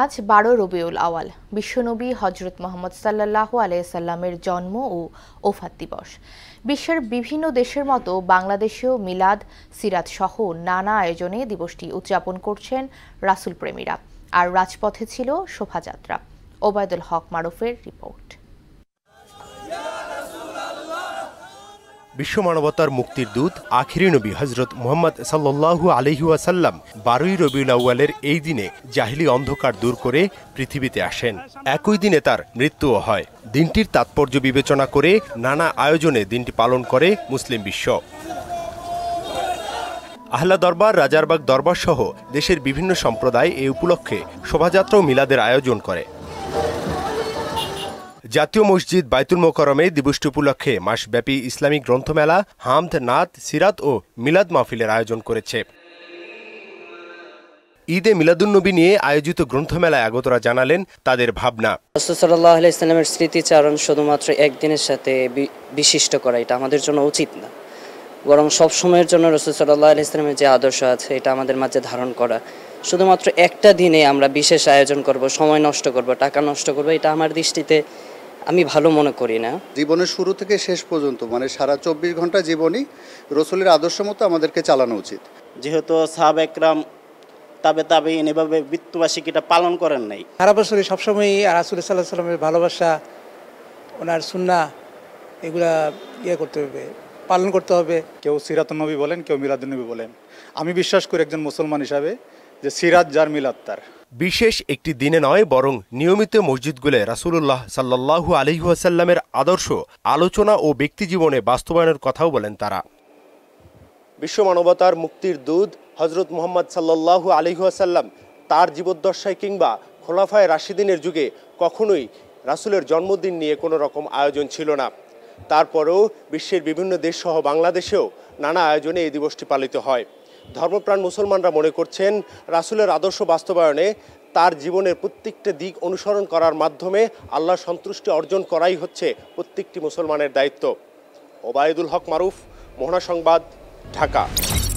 আজ বারো রবিউল আওয়াল বিশ্বনবী হজরত মোহাম্মদ সাল্লাহ আলাইসাল্লামের জন্ম ও ওফাত দিবস বিশ্বের বিভিন্ন দেশের মতো বাংলাদেশেও মিলাদ সিরাত সহ নানা আয়োজনে দিবসটি উদযাপন করছেন রাসুল প্রেমীরা আর রাজপথে ছিল শোভাযাত্রা ওবায়দুল হক মারুফের রিপোর্ট বিশ্ব মানবতার মুক্তির দূত আখিরি নবী হজরত মোহাম্মদ সাল্লু আলহিউসাল্লাম বারোই রবিউল আউ্বালের এই দিনে জাহিলি অন্ধকার দূর করে পৃথিবীতে আসেন একই দিনে তার মৃত্যুও হয় দিনটির তাৎপর্য বিবেচনা করে নানা আয়োজনে দিনটি পালন করে মুসলিম বিশ্ব আহলা দরবার রাজারবাগ দরবার সহ দেশের বিভিন্ন সম্প্রদায় এ উপলক্ষে শোভাযাত্রা ও মিলাদের আয়োজন করে জাতীয় মসজিদ বাইতুল মোকরমে দিবসটি উপলক্ষে মাসব্যাপী ইসলামিক গ্রন্থমেলা হামদ নাথ সিরাত ও মিলাদ মাহফিলের আয়োজন করেছে ঈদে মিলাদুন্নবী নিয়ে আয়োজিত গ্রন্থমেলায় আগতরা জানালেন তাদের ভাবনা ইসলামের স্মৃতিচারণ শুধুমাত্র একদিনের সাথে বিশিষ্ট করা এটা আমাদের জন্য উচিত না বরং সবসময়ের জন্য রসুল সাল্লাহ ইসলামের যে আদর্শ আছে এটা আমাদের মাঝে ধারণ করা শুধুমাত্র একটা দিনে আমরা বিশেষ আয়োজন করব সময় নষ্ট করব টাকা নষ্ট করব এটা আমার দৃষ্টিতে আমি ভালো মনে করি না জীবনের শুরু থেকে শেষ পর্যন্ত মানে সারা চব্বিশ ঘন্টা জীবনই রসুলের আদর্শ মতো আমাদেরকে চালানো উচিত যেহেতু সাহাব একরাম তাবে তাবে এভাবে বৃত্তবাসীকে পালন করেন নাই সারা বছরই সবসময়ই রাসুল সাল্লাহ সাল্লামের ভালোবাসা ওনার সুন্না এগুলা ইয়ে করতে হবে পালন করতে হবে কেউ সিরাতনবী বলেন কেউ মিলাদুলনবী বলেন আমি বিশ্বাস করি একজন মুসলমান হিসাবে যে সিরাজ জার মিলাত্তার বিশেষ একটি দিনে নয় বরং নিয়মিত মসজিদগুলো রাসুলুল্লাহ সাল্লাহু আলহিহাসাল্লামের আদর্শ আলোচনা ও ব্যক্তিজীবনে বাস্তবায়নের কথাও বলেন তারা বিশ্ব মানবতার মুক্তির দুধ হজরত মোহাম্মদ সাল্লাহু আলহিহাসাল্লাম তার জীবদ্দশায় কিংবা খোলাফায় রাশিদিনের যুগে কখনোই রাসুলের জন্মদিন নিয়ে কোনো রকম আয়োজন ছিল না তারপরেও বিশ্বের বিভিন্ন দেশসহ বাংলাদেশেও নানা আয়োজনে এই দিবসটি পালিত হয় ধর্মপ্রাণ মুসলমানরা মনে করছেন রাসুলের আদর্শ বাস্তবায়নে তার জীবনের প্রত্যেকটা দিক অনুসরণ করার মাধ্যমে আল্লাহ সন্তুষ্টি অর্জন করাই হচ্ছে প্রত্যেকটি মুসলমানের দায়িত্ব ওবায়দুল হক মারুফ মোহনা সংবাদ ঢাকা